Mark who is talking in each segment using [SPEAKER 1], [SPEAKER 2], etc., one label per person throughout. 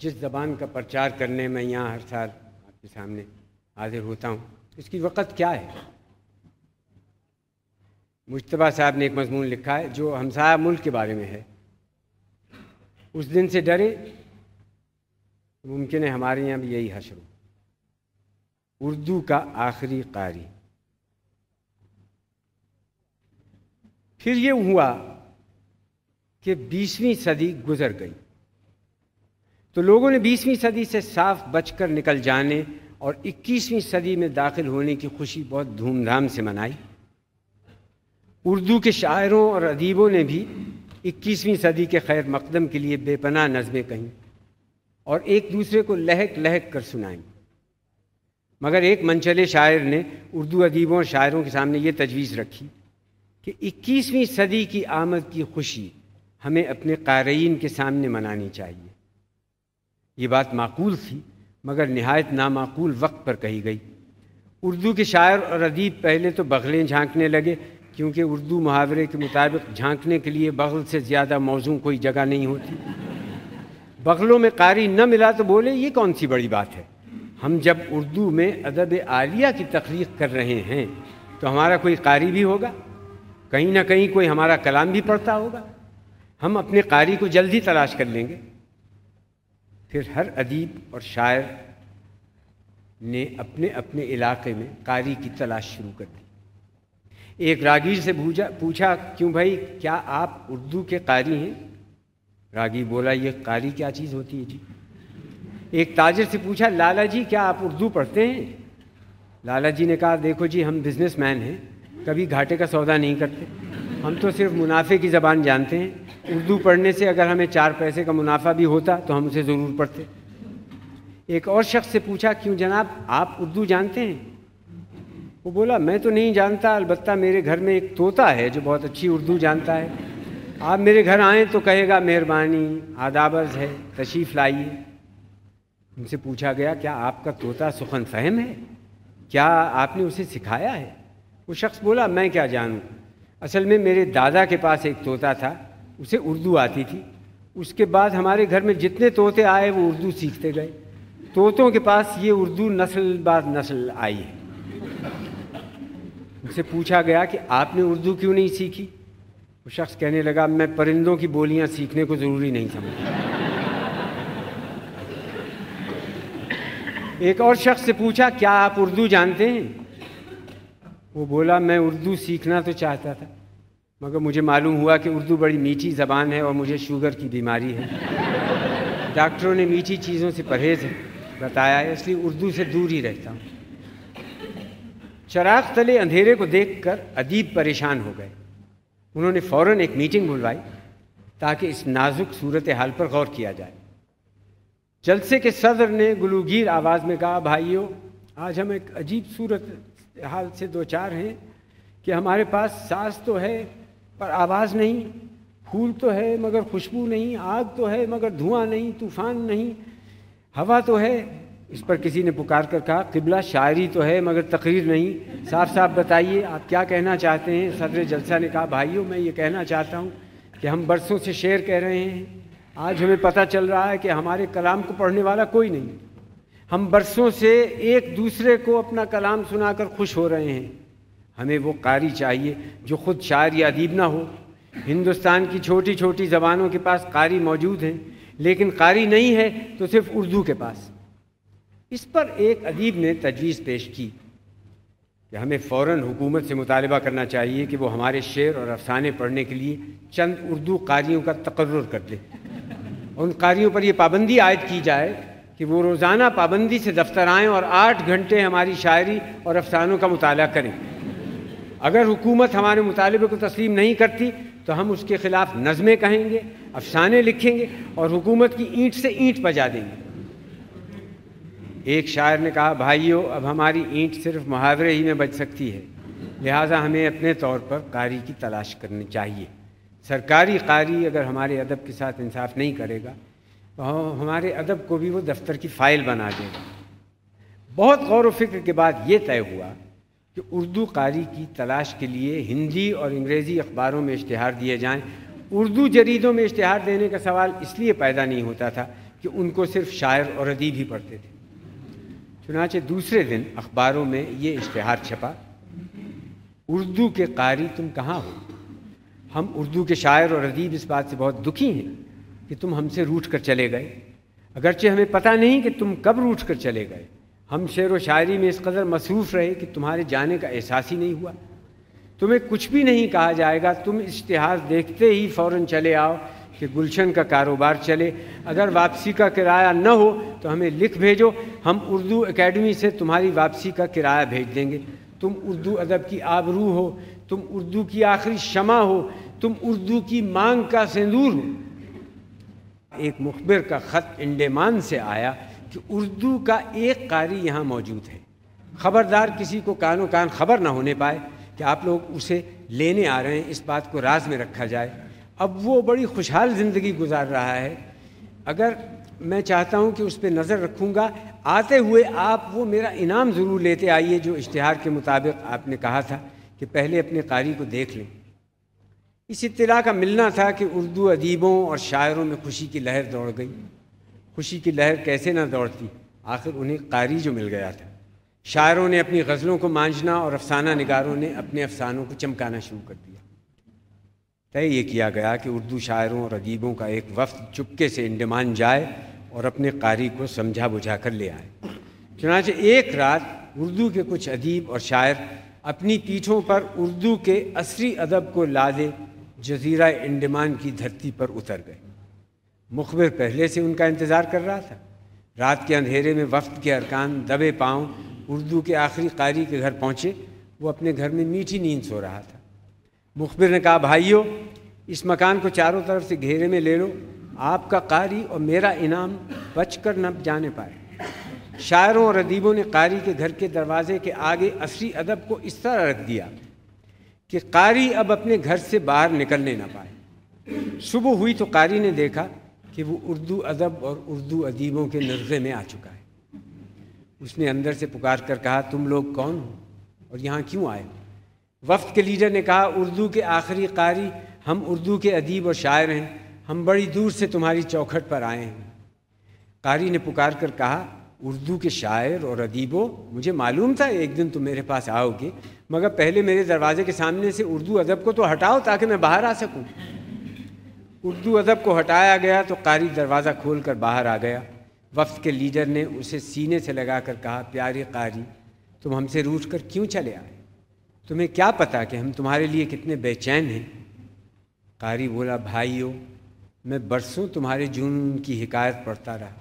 [SPEAKER 1] जिस ज़बान का प्रचार करने में यहाँ हर साल आपके सामने हाजिर होता हूँ इसकी वक़्त क्या है मुशतबा साहब ने एक मजमून लिखा है जो हमसाया मुल्क के बारे में है उस दिन से डरे मुमकिन है हमारे यहाँ भी यही हशर हो उर्दू का आखिरी कारी फिर ये हुआ कि बीसवीं सदी गुजर गई तो लोगों ने 20वीं सदी से साफ बचकर निकल जाने और 21वीं सदी में दाखिल होने की खुशी बहुत धूमधाम से मनाई उर्दू के शायरों और अदीबों ने भी 21वीं सदी के खैर मकदम के लिए बेपनाह नज़में कहीं और एक दूसरे को लहक लहक कर सुनाई मगर एक मंचले शायर ने उर्दू अदीबों और शायरों के सामने ये तजवीज़ रखी कि 21वीं सदी की आमद की खुशी हमें अपने कारीन के सामने मनानी चाहिए ये बात माकूल थी मगर नहायत नामाकूल वक्त पर कही गई उर्दू के शायर और अदीब पहले तो बगलें झांकने लगे क्योंकि उर्दू मुहावरे के मुताबिक झांकने के लिए बगल से ज़्यादा मौजू कोई जगह नहीं होती बगलों में कारी न मिला तो बोले ये कौन सी बड़ी बात है हम जब उर्दू में अदब आलिया की तख्लीक कर रहे हैं तो हमारा कोई कारी भी होगा कहीं ना कहीं कोई हमारा कलाम भी पढ़ता होगा हम अपने कारी को जल्दी तलाश कर लेंगे फिर हर अदीब और शायर ने अपने अपने इलाके में कारी की तलाश शुरू कर दी एक रागी से पूछा पूछा क्यों भाई क्या आप उर्दू के कारी हैं रागी बोला ये कारी क्या चीज़ होती है जी एक ताजर से पूछा लाला जी क्या आप उर्दू पढ़ते हैं लाला जी ने कहा देखो जी हम बिजनेसमैन हैं कभी घाटे का सौदा नहीं करते हम तो सिर्फ मुनाफे की ज़बान जानते हैं उर्दू पढ़ने से अगर हमें चार पैसे का मुनाफा भी होता तो हम उसे ज़रूर पढ़ते एक और शख्स से पूछा क्यों जनाब आप उर्दू जानते हैं वो बोला मैं तो नहीं जानता अलबत् मेरे घर में एक तोता है जो बहुत अच्छी उर्दू जानता है आप मेरे घर आएँ तो कहेगा मेहरबानी आदाबर्ज है तशीफ़ लाइए उनसे पूछा गया क्या आपका तोता सुखन फहम है क्या आपने उसे सिखाया है वो शख्स बोला मैं क्या जानूँ असल में मेरे दादा के पास एक तोता था उसे उर्दू आती थी उसके बाद हमारे घर में जितने तोते आए वो उर्दू सीखते गए तोतों के पास ये उर्दू नस्ल बाद नस्ल आई है उनसे पूछा गया कि आपने उर्दू क्यों नहीं सीखी वो शख्स कहने लगा मैं परिंदों की बोलियां सीखने को ज़रूरी नहीं समझता एक और शख्स से पूछा क्या आप उर्दू जानते हैं वो बोला मैं उर्दू सीखना तो चाहता था मगर मुझे मालूम हुआ कि उर्दू बड़ी मीठी ज़बान है और मुझे शुगर की बीमारी है डॉक्टरों ने मीठी चीज़ों से परहेज़ बताया इसलिए उर्दू से दूर ही रहता हूँ चराग तले अंधेरे को देखकर अदीब परेशान हो गए उन्होंने फ़ौर एक मीटिंग बुलवाई ताकि इस नाजुक सूरत हाल पर गौर किया जाए जलसे के सदर ने गुलूगीर आवाज़ में कहा भाइयों आज हम एक अजीब सूरत हाल से दो चार हैं कि हमारे पास सास तो है पर आवाज़ नहीं फूल तो है मगर खुशबू नहीं आग तो है मगर धुआं नहीं तूफान नहीं हवा तो है इस पर किसी ने पुकार कर कहा किबला शायरी तो है मगर तकरीर नहीं साफ साफ बताइए आप क्या कहना चाहते हैं सदर जलसा ने कहा भाइयों मैं ये कहना चाहता हूँ कि हम बरसों से शेर कह रहे हैं आज हमें पता चल रहा है कि हमारे कलाम को पढ़ने वाला कोई नहीं हम बरसों से एक दूसरे को अपना कलाम सुनाकर खुश हो रहे हैं हमें वो कारी चाहिए जो खुद शायर या अदीब ना हो हिंदुस्तान की छोटी छोटी ज़बानों के पास कारी मौजूद हैं लेकिन कारी नहीं है तो सिर्फ उर्दू के पास इस पर एक अदीब ने तजवीज़ पेश की कि हमें फ़ौर हुकूमत से मुतालबा करना चाहिए कि वो हमारे शेर और अफसाने पढ़ने के लिए चंद उर्दू कारीयों का तकर्र कर दे उन कारियों पर यह पाबंदी आयद की जाए कि वो रोज़ाना पाबंदी से दफ्तर आएँ और आठ घंटे हमारी शायरी और अफसानों का मुताल करें अगर हुकूमत हमारे मुतालबे को तस्लीम नहीं करती तो हम उसके ख़िलाफ़ नज़में कहेंगे अफसाने लिखेंगे और हुकूमत की ईंट से ईंट बजा देंगे एक शायर ने कहा भाइयों अब हमारी ईंट सिर्फ मुहावरे ही में बच सकती है लिहाजा हमें अपने तौर पर कारी की तलाश करनी चाहिए सरकारी कारी अगर हमारे अदब के साथ इंसाफ नहीं करेगा तो हमारे अदब को भी वो दफ्तर की फ़ाइल बना देगा बहुत गौर व फिक्र के बाद ये तय हुआ कि उर्दू कारी की तलाश के लिए हिंदी और अंग्रेज़ी अखबारों में इश्तहार दिए जाएं उर्दू जरीदों में इश्तहार देने का सवाल इसलिए पैदा नहीं होता था कि उनको सिर्फ शायर और अदीब ही पढ़ते थे चुनाचे दूसरे दिन अखबारों में ये इश्तहार छपा उर्दू के कारी तुम कहाँ हो हम उर्दू के शायर और अदीब इस बात से बहुत दुखी हैं कि तुम हमसे रूठ कर चले गए अगरचे हमें पता नहीं कि तुम कब रूठ कर चले गए हम शेर व शायरी में इस कदर मसरूफ़ रहे कि तुम्हारे जाने का एहसास ही नहीं हुआ तुम्हें कुछ भी नहीं कहा जाएगा तुम इश्तहार देखते ही फ़ौर चले आओ कि गुलशन का कारोबार चले अगर वापसी का किराया न हो तो हमें लिख भेजो हम उर्दू एकेडमी से तुम्हारी वापसी का किराया भेज देंगे तुम उर्दू अदब की आबरू हो तुम उर्दू की आखिरी शमा हो तुम उर्दू की मांग का सिंदूर हो एक मुखबिर का ख़त इंडेमान से आया कि उर्दू का एक कारी यहाँ मौजूद है ख़बरदार किसी को कानो कान खबर ना होने पाए कि आप लोग उसे लेने आ रहे हैं इस बात को राज में रखा जाए अब वो बड़ी खुशहाल ज़िंदगी गुजार रहा है अगर मैं चाहता हूँ कि उस पर नज़र रखूँगा आते हुए आप वो मेरा इनाम ज़रूर लेते आइए जो इश्तहार के मुताबिक आपने कहा था कि पहले अपने कारी को देख लें इस इतला का मिलना था कि उर्दू अदीबों और शायरों में खुशी की लहर दौड़ गई खुशी की लहर कैसे ना दौड़ती आखिर उन्हें कारी जो मिल गया था शायरों ने अपनी गज़लों को मांझना और अफसाना निगारों ने अपने अफसानों को चमकाना शुरू कर दिया तय ये किया गया कि उर्दू शायरों और अदीबों का एक वफ्त चुपके से इंडमान जाए और अपने कारी को समझा बुझा कर ले आए चुनाच एक रात उर्दू के कुछ अदीब और शायर अपनी पीठों पर उर्दू के असरी अदब को लादे जजीरा इंडमान की धरती पर उतर गए मुखबिर पहले से उनका इंतज़ार कर रहा था रात के अंधेरे में वफ्त के अरकान दबे पाँव उर्दू के आखिरी कारी के घर पहुँचे वो अपने घर में मीठी नींद सो रहा था मुखबिर ने कहा भाइयों इस मकान को चारों तरफ से घेरे में ले लो आपका कारी और मेरा इनाम बच कर न जाने पाए शायरों और अदीबों ने कारी के घर के दरवाजे के आगे असरी अदब को इस तरह रख दिया कि कारी अब अपने घर से बाहर निकलने ना पाए सुबह हुई तो कारी ने देखा कि वो उर्दू अदब और उर्दू अदीबों के नजरे में आ चुका है उसने अंदर से पुकार कर कहा तुम लोग कौन हो और यहाँ क्यों आए वफ्त के लीडर ने कहा उर्दू के आखिरी कारी हम उर्दू के अदीब और शायर हैं हम बड़ी दूर से तुम्हारी चौखट पर आए हैं कारी ने पुकार कर कहा उर्दू के शायर और अदीबों मुझे मालूम था एक दिन तुम मेरे पास आओगे मगर पहले मेरे दरवाजे के सामने से उर्दू अदब को तो हटाओ ताकि मैं बाहर आ सकूं उर्दू अदब को हटाया गया तो कारी दरवाज़ा खोल कर बाहर आ गया वफ्त के लीडर ने उसे सीने से लगा कर कहा प्यारे कारी तुम हमसे रूठ कर क्यों चले आए तुम्हें क्या पता कि हम तुम्हारे लिए कितने बेचैन हैं कारी बोला भाइयों मैं बरसों तुम्हारे जुनून की हिकायत पढ़ता रहा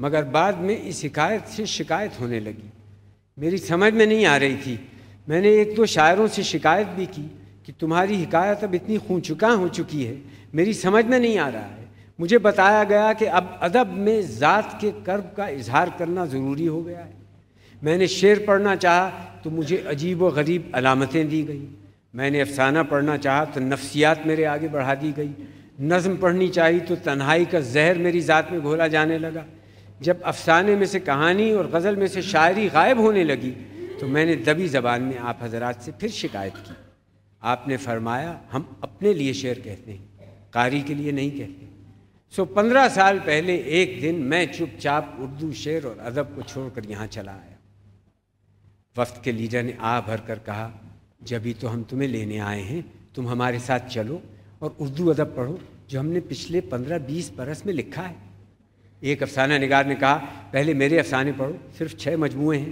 [SPEAKER 1] मगर बाद में इस हिकायत से शिकायत होने लगी मेरी समझ में नहीं आ रही थी मैंने एक दो शायरों से शिकायत भी की कि तुम्हारी हिकायत अब इतनी चुका हो चुकी है मेरी समझ में नहीं आ रहा है मुझे बताया गया कि अब अदब में ज़ात के कर्ब का इजहार करना ज़रूरी हो गया है मैंने शेर पढ़ना चाहा तो मुझे अजीब व गरीब अलामतें दी गई मैंने अफसाना पढ़ना चाहा तो नफ्सियात मेरे आगे बढ़ा दी गई नज़म पढ़नी चाहिए तो तन्हाई का जहर मेरी ज़ात में घोला जाने लगा जब अफसाने में से कहानी और गज़ल में से शायरी गायब होने लगी तो मैंने दबी ज़बान में आप हजरात से फिर शिकायत की आपने फरमाया हम अपने लिए शेर कहते हैं कारी के लिए नहीं कहते सो पंद्रह साल पहले एक दिन मैं चुपचाप उर्दू शेर और अदब को छोड़कर यहाँ चला आया वक्त के लीडर ने आ भर कर कहा जब ही तो हम तुम्हें लेने आए हैं तुम हमारे साथ चलो और उर्दू अदब पढ़ो जो हमने पिछले पंद्रह बीस बरस में लिखा है एक अफसाना निगार ने कहा पहले मेरे अफसाने पढ़ो सिर्फ छः मजमू हैं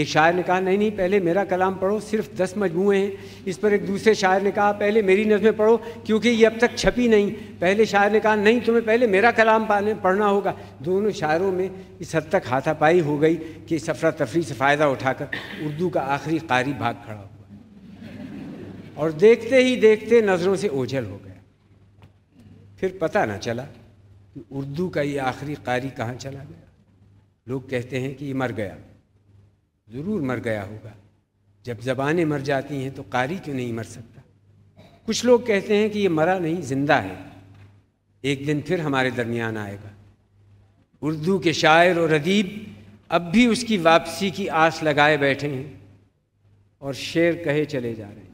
[SPEAKER 1] एक शायर ने कहा नहीं नहीं पहले मेरा कलाम पढ़ो सिर्फ दस मजमू हैं इस पर एक दूसरे शायर ने कहा पहले मेरी नज़में पढ़ो क्योंकि ये अब तक छपी नहीं पहले शायर ने कहा नहीं तुम्हें पहले मेरा कलाम पाने पढ़ना होगा दोनों शायरों में इस हद तक हाथापाई हो गई कि सफरा तफरी से फ़ायदा उठाकर उर्दू का आखिरी कारी भाग खड़ा हुआ और देखते ही देखते नज़रों से ओझल हो गया फिर पता ना चला कि उर्दू का ये आखिरी कारी कहाँ चला गया लोग कहते हैं कि ये मर गया ज़रूर मर गया होगा जब ज़बानें मर जाती हैं तो कारी क्यों नहीं मर सकता कुछ लोग कहते हैं कि ये मरा नहीं जिंदा है एक दिन फिर हमारे दरमियान आएगा उर्दू के शायर और अदीब अब भी उसकी वापसी की आस लगाए बैठे हैं और शेर कहे चले जा रहे हैं